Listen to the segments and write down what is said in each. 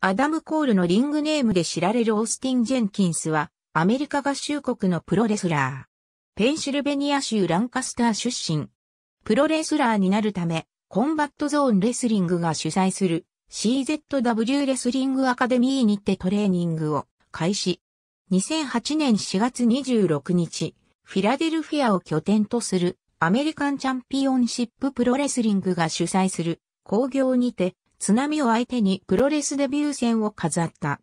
アダム・コールのリングネームで知られるオースティン・ジェンキンスは、アメリカ合衆国のプロレスラー。ペンシルベニア州ランカスター出身。プロレスラーになるため、コンバットゾーンレスリングが主催する CZW レスリングアカデミーにてトレーニングを開始。2008年4月26日、フィラデルフィアを拠点とするアメリカンチャンピオンシッププロレスリングが主催する工業にて津波を相手にプロレスデビュー戦を飾った。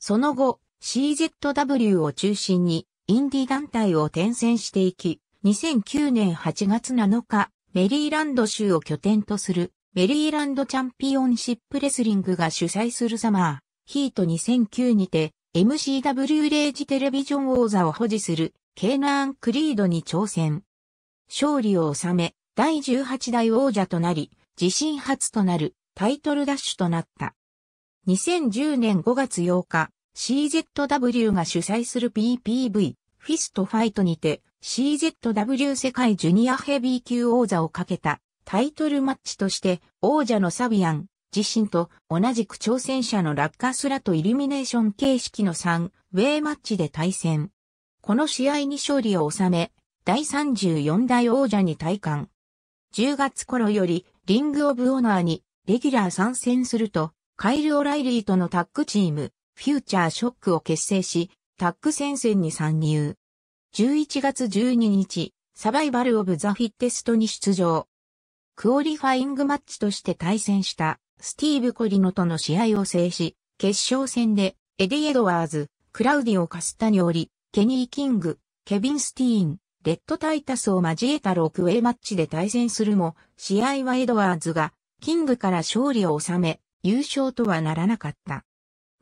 その後、CZW を中心にインディ団体を転戦していき、2009年8月7日、メリーランド州を拠点とするメリーランドチャンピオンシップレスリングが主催するサマー、ヒート2009にて MCW レイジテレビジョン王座を保持するケーナーン・クリードに挑戦。勝利を収め、第18代王者となり、自身初となるタイトルダッシュとなった。2010年5月8日、CZW が主催する PPV フィストファイトにて CZW 世界ジュニアヘビー級王座をかけたタイトルマッチとして王者のサビアン自身と同じく挑戦者のラッカスラとイルミネーション形式の3ウェイマッチで対戦。この試合に勝利を収め、第34代王者に戴冠。10月頃よりリングオブオナーにレギュラー参戦すると、カイル・オライリーとのタッグチーム、フューチャーショックを結成し、タッグ戦線に参入。11月12日、サバイバル・オブ・ザ・フィッテストに出場。クオリファイングマッチとして対戦したスティーブ・コリノとの試合を制し、決勝戦でエディ・エドワーズ、クラウディオ・カスタニオリ、ケニー・キング、ケビン・スティーン、レッド・タイタスを交えた6ウェイマッチで対戦するも、試合はエドワーズがキングから勝利を収め、優勝とはならなかった。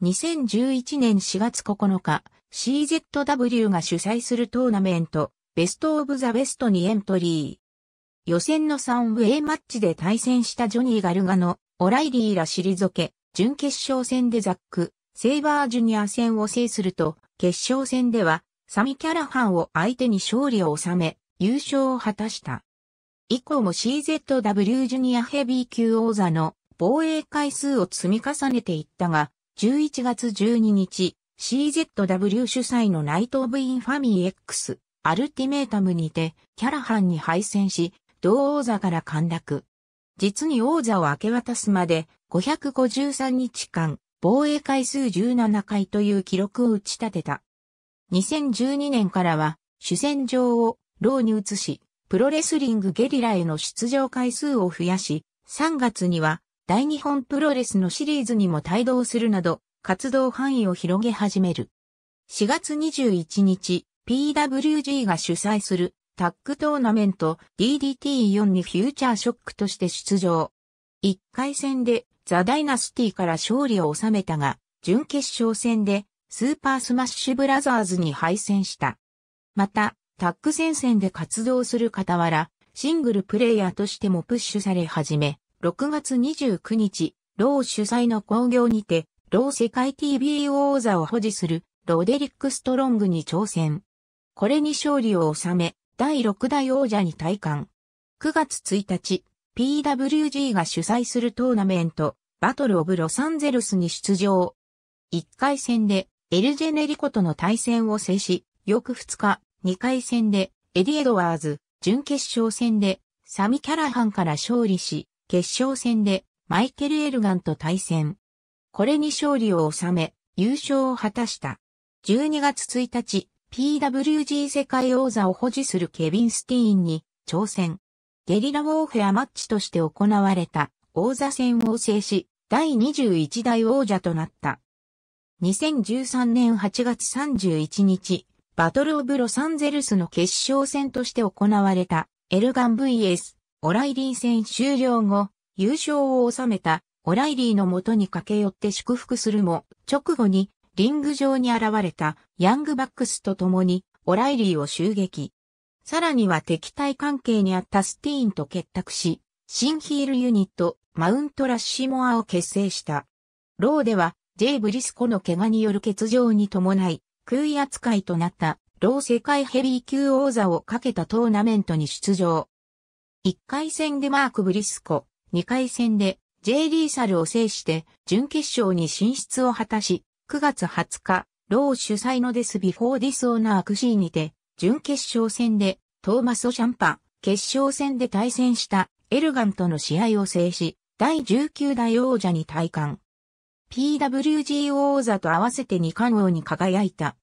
2011年4月9日、CZW が主催するトーナメント、ベストオブザベストにエントリー。予選の3ウェイマッチで対戦したジョニー・ガルガのオライリーら退け、準決勝戦でザック、セイバージュニア戦を制すると、決勝戦では、サミ・キャラハンを相手に勝利を収め、優勝を果たした。以降も CZW ジュニアヘビー級王座の防衛回数を積み重ねていったが、11月12日、CZW 主催のナイト・オブ・インファミー X、アルティメータムにて、キャラハンに敗戦し、同王座から陥落。実に王座を明け渡すまで、553日間、防衛回数17回という記録を打ち立てた。2012年からは、主戦場を、ローに移し、プロレスリングゲリラへの出場回数を増やし、3月には大日本プロレスのシリーズにも帯同するなど、活動範囲を広げ始める。4月21日、PWG が主催するタッグトーナメント DDT4 にフューチャーショックとして出場。1回戦でザ・ダイナスティから勝利を収めたが、準決勝戦でスーパースマッシュブラザーズに敗戦した。また、タック戦線で活動する傍ら、シングルプレイヤーとしてもプッシュされ始め、6月29日、ロー主催の興行にて、ロー世界 TV 王座を保持するロデリック・ストロングに挑戦。これに勝利を収め、第6代王者に退官。9月1日、PWG が主催するトーナメント、バトル・オブ・ロサンゼルスに出場。1回戦で、エルジェネリコとの対戦を制し、翌2日、2回戦で、エディ・エドワーズ、準決勝戦で、サミ・キャラハンから勝利し、決勝戦で、マイケル・エルガンと対戦。これに勝利を収め、優勝を果たした。12月1日、PWG 世界王座を保持するケビン・スティーンに挑戦。ゲリラウォーフェアマッチとして行われた王座戦を制し、第21代王者となった。2013年8月31日、バトルオブロサンゼルスの決勝戦として行われたエルガン VS オライリー戦終了後、優勝を収めたオライリーの元に駆け寄って祝福するも、直後にリング上に現れたヤングバックスと共にオライリーを襲撃。さらには敵対関係にあったスティーンと結託し、新ヒールユニット、マウントラッシモアを結成した。ローでは、ジェイ・ブリスコの怪我による欠場に伴い、空位扱いとなった、老世界ヘビー級王座をかけたトーナメントに出場。1回戦でマーク・ブリスコ、2回戦で J リーサルを制して準決勝に進出を果たし、9月20日、ロー主催のデス・ビフォー・ディス・オーナー・クシーにて、準決勝戦でトーマス・オシャンパ、決勝戦で対戦したエルガンとの試合を制し、第19代王者に戴冠。PWGO 座と合わせて2冠王に輝いた。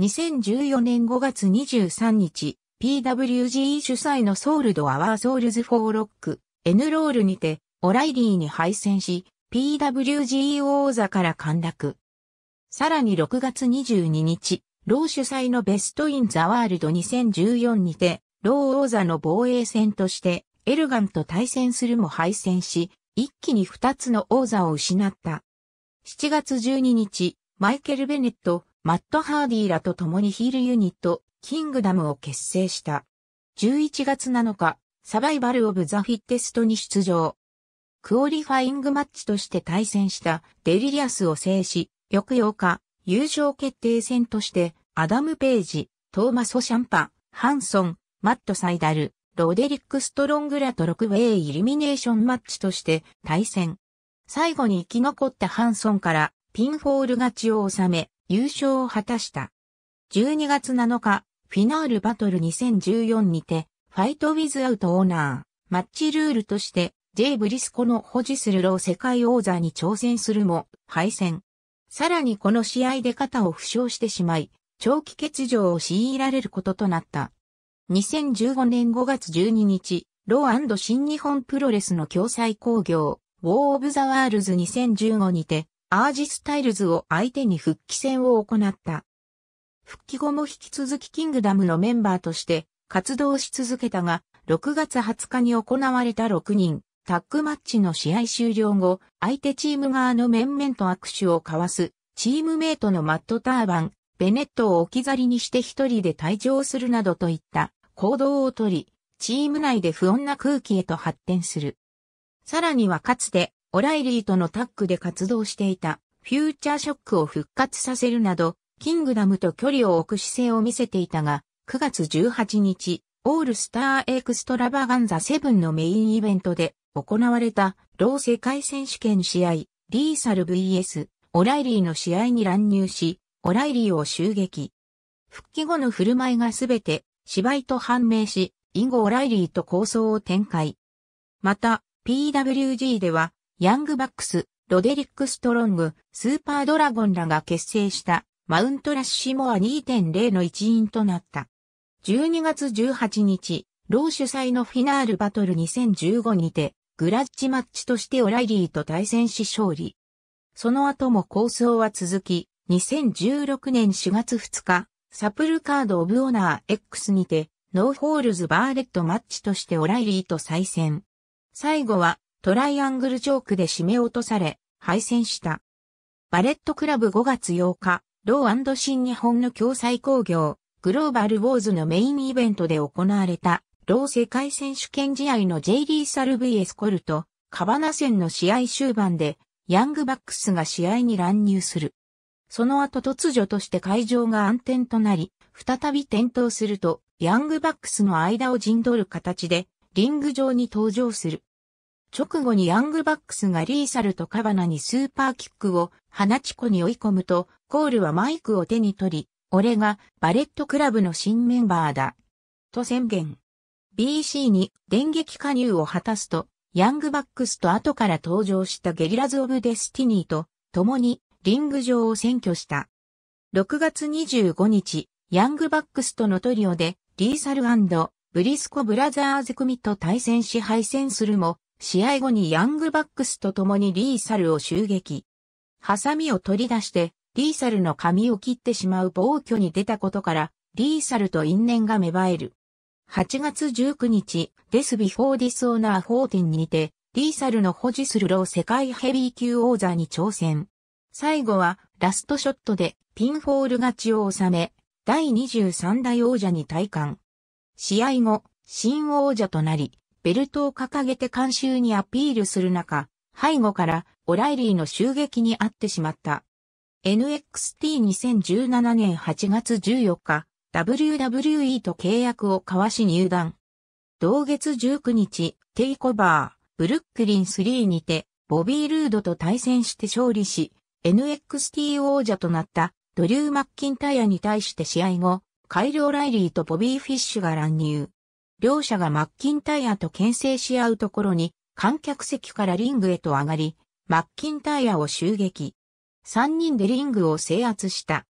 2014年5月23日、p w g 主催のソールドアワーソウルズフォーロック、N ロールにて、オライリーに敗戦し、PWGO 座から陥落。さらに6月22日、ロー主催のベストインザワールド2014にて、ロー王座の防衛戦として、エルガンと対戦するも敗戦し、一気に2つの王座を失った。7月12日、マイケル・ベネット、マット・ハーディーらと共にヒールユニット、キングダムを結成した。11月7日、サバイバル・オブ・ザ・フィッテストに出場。クオリファイングマッチとして対戦したデリリアスを制し、翌8日、優勝決定戦として、アダム・ページ、トーマソ・シャンパ、ハンソン、マット・サイダル、ロデリック・ストロングラと6ウェイイルミネーションマッチとして対戦。最後に生き残ったハンソンからピンフォール勝ちを収め、優勝を果たした。12月7日、フィナールバトル2014にて、ファイトウィズアウトオーナー、マッチルールとして、ジェイ・ブリスコの保持するロー世界王座に挑戦するも、敗戦。さらにこの試合で肩を負傷してしまい、長期欠場を強いられることとなった。2015年5月12日、ロー新日本プロレスの共済工業、ウォー・オブ・ザ・ワールズ2015にて、アージスタイルズを相手に復帰戦を行った。復帰後も引き続きキングダムのメンバーとして活動し続けたが、6月20日に行われた6人、タッグマッチの試合終了後、相手チーム側の面々と握手を交わす、チームメイトのマット・ターバン、ベネットを置き去りにして一人で退場するなどといった行動をとり、チーム内で不穏な空気へと発展する。さらにはかつて、オライリーとのタッグで活動していた、フューチャーショックを復活させるなど、キングダムと距離を置く姿勢を見せていたが、9月18日、オールスターエクストラバガンザ7のメインイベントで行われた、ロー世界選手権試合、リーサル VS、オライリーの試合に乱入し、オライリーを襲撃。復帰後の振る舞いがすべて、芝居と判明し、以後オライリーと構想を展開。また、PWG では、ヤングバックス、ロデリック・ストロング、スーパードラゴンらが結成したマウント・ラッシモア2.0の一員となった。12月18日、ロー主催のフィナールバトル2015にて、グラッチマッチとしてオライリーと対戦し勝利。その後も構想は続き、2016年4月2日、サプルカード・オブ・オナー X にて、ノーホールズ・バーレットマッチとしてオライリーと再戦。最後はトライアングルチョークで締め落とされ、敗戦した。バレットクラブ5月8日、ロー新日本の共催工業、グローバルウォーズのメインイベントで行われた、ロー世界選手権試合の J リーサル VS コルト、カバナ戦の試合終盤で、ヤングバックスが試合に乱入する。その後突如として会場が暗転となり、再び転倒すると、ヤングバックスの間を陣取る形で、リング上に登場する。直後にヤングバックスがリーサルとカバナにスーパーキックを放ち子に追い込むと、コールはマイクを手に取り、俺がバレットクラブの新メンバーだ。と宣言。BC に電撃加入を果たすと、ヤングバックスと後から登場したゲリラズ・オブ・デスティニーと共にリング上を占拠した。6月25日、ヤングバックスとのトリオでリーサルブリスコブラザーズ組と対戦し敗戦するも、試合後にヤングバックスと共にリーサルを襲撃。ハサミを取り出して、リーサルの髪を切ってしまう暴挙に出たことから、リーサルと因縁が芽生える。8月19日、デスビフォーディスオーナー14にて、リーサルの保持するロー世界ヘビー級王座に挑戦。最後は、ラストショットでピンフォール勝ちを収め、第23代王者に戴冠。試合後、新王者となり、ベルトを掲げて監修にアピールする中、背後からオライリーの襲撃に遭ってしまった。NXT2017 年8月14日、WWE と契約を交わし入団。同月19日、テイコバー、ブルックリン3にて、ボビー・ルードと対戦して勝利し、NXT 王者となったドリュー・マッキンタイヤに対して試合後、改良ライリーとボビー・フィッシュが乱入。両者がマッキンタイヤと牽制し合うところに、観客席からリングへと上がり、マッキンタイヤを襲撃。3人でリングを制圧した。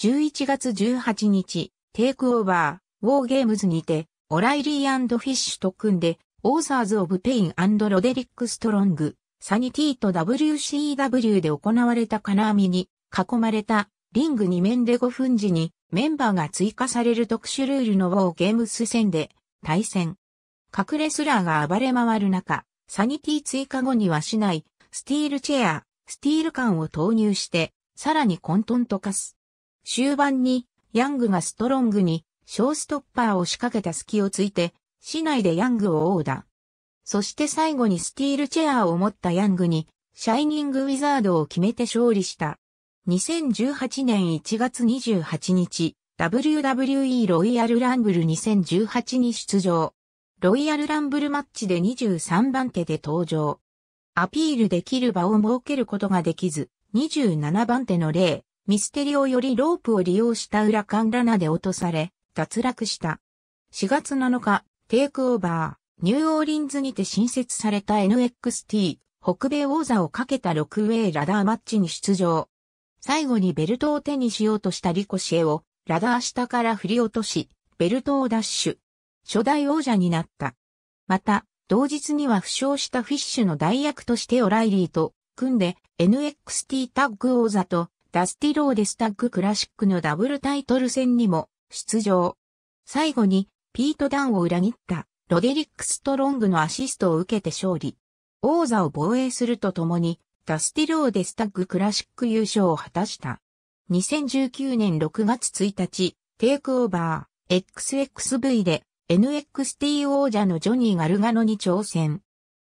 11月18日、テイクオーバー、ウォーゲームズにて、オライリーフィッシュと組んで、オーサーズ・オブ・ペインロデリック・ストロング、サニティと WCW で行われた金網に囲まれたリング2面で5分時にメンバーが追加される特殊ルールのウォーゲームス戦で対戦。隠れスラーが暴れ回る中、サニティ追加後にはしない、スティールチェア、スティール缶を投入して、さらに混沌と化す。終盤に、ヤングがストロングに、ショーストッパーを仕掛けた隙をついて、市内でヤングを殴打。そして最後にスティールチェアを持ったヤングに、シャイニングウィザードを決めて勝利した。2018年1月28日、WWE ロイヤルランブル2018に出場。ロイヤルランブルマッチで23番手で登場。アピールできる場を設けることができず、27番手の例、ミステリオよりロープを利用した裏カンラナで落とされ、脱落した。4月7日、テイクオーバー、ニューオーリンズにて新設された NXT、北米王座をかけた6ウェイラダーマッチに出場。最後にベルトを手にしようとしたリコシエを、ラダー下から振り落とし、ベルトを奪取。初代王者になった。また、同日には負傷したフィッシュの代役としてオライリーと組んで NXT タッグ王座とダスティローデスタッグクラシックのダブルタイトル戦にも出場。最後にピート・ダンを裏切ったロデリック・ストロングのアシストを受けて勝利。王座を防衛するとともにダスティローデスタッグクラシック優勝を果たした。2019年6月1日、テイクオーバー、XXV で NXT 王者のジョニー・ガルガノに挑戦。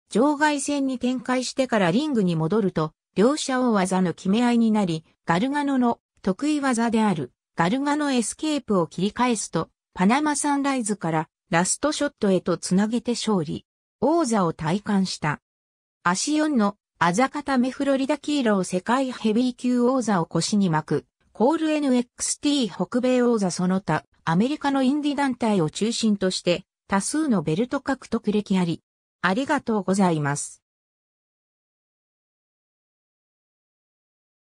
場外戦に展開してからリングに戻ると、両者を技の決め合いになり、ガルガノの得意技である、ガルガノエスケープを切り返すと、パナマサンライズからラストショットへとつなげて勝利。王座を体感した。足4のアザカタメフロリダキーロー世界ヘビー級王座を腰に巻く、コール NXT 北米王座その他、アメリカのインディ団体を中心として、多数のベルト獲得歴あり。ありがとうございます。